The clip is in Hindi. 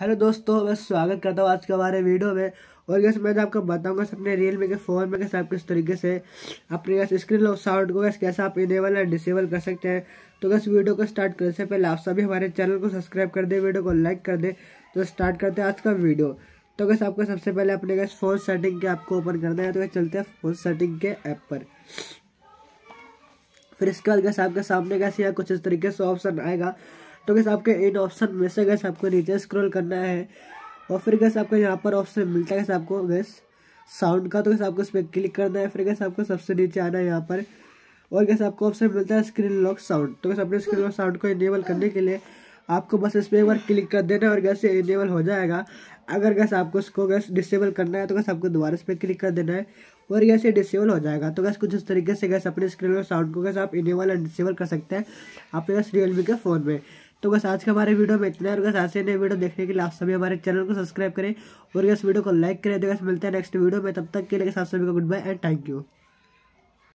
हेलो दोस्तों मैं स्वागत करता हूँ आज के हमारे वीडियो में और गैस मैं आपको बताऊंगा अपने रियल में के फ़ोन में कैसे आप किस तरीके से अपने गैस स्क्रीन और साउंड को गैस कैसे आप इनेबल या डिसेबल कर सकते हैं तो गैस वीडियो को स्टार्ट करने से पहले आप सभी हमारे चैनल को सब्सक्राइब कर दें वीडियो को लाइक कर दें तो स्टार्ट करते हैं आज का वीडियो तो गैस आपको सबसे पहले अपने गैस फ़ोन सेटिंग के आपको ओपन करना है तो गैस चलते हैं फ़ोन सेटिंग के ऐप पर फिर इसके बाद गैस आपके सामने कैसे या कुछ इस तरीके से ऑप्शन आएगा तो गैस आपके इन ऑप्शन में से गैस आपको नीचे स्क्रॉल करना है और फिर गैस आपको यहाँ पर ऑप्शन मिलता है गैस आपको गैस साउंड का तो गैस आपको उस पर क्लिक करना है फिर गैस आपको सबसे नीचे आना है यहाँ पर और गैस आपको ऑप्शन मिलता है स्क्रीन लॉक साउंड तो गैस अपने स्क्रीन लॉक साउंड को इनेबल करने के लिए आपको बस इस पर एक बार क्लिक कर देना है और गैस ये इनेबल हो जाएगा अगर गैस आपको इसको गैस डिसेबल करना है तो गैस आपको दोबारा इस पर क्लिक कर देना है और गैस ये डिसेबल हो जाएगा तो गैस कुछ इस तरीके से गैस अपने स्क्रीन और साउंड को गैस आप इनेबल एंड डिसेबल कर सकते हैं आपके गैस रियलमी के फ़ोन में तो बस आज के हमारे वीडियो में इतना है और आज से नए वीडियो देखने के लिए आप सभी हमारे चैनल को सब्सक्राइब करें और इस वीडियो को लाइक करें तो मिलते हैं नेक्स्ट वीडियो में तब तक के लिए आप सभी को goodbye and thank you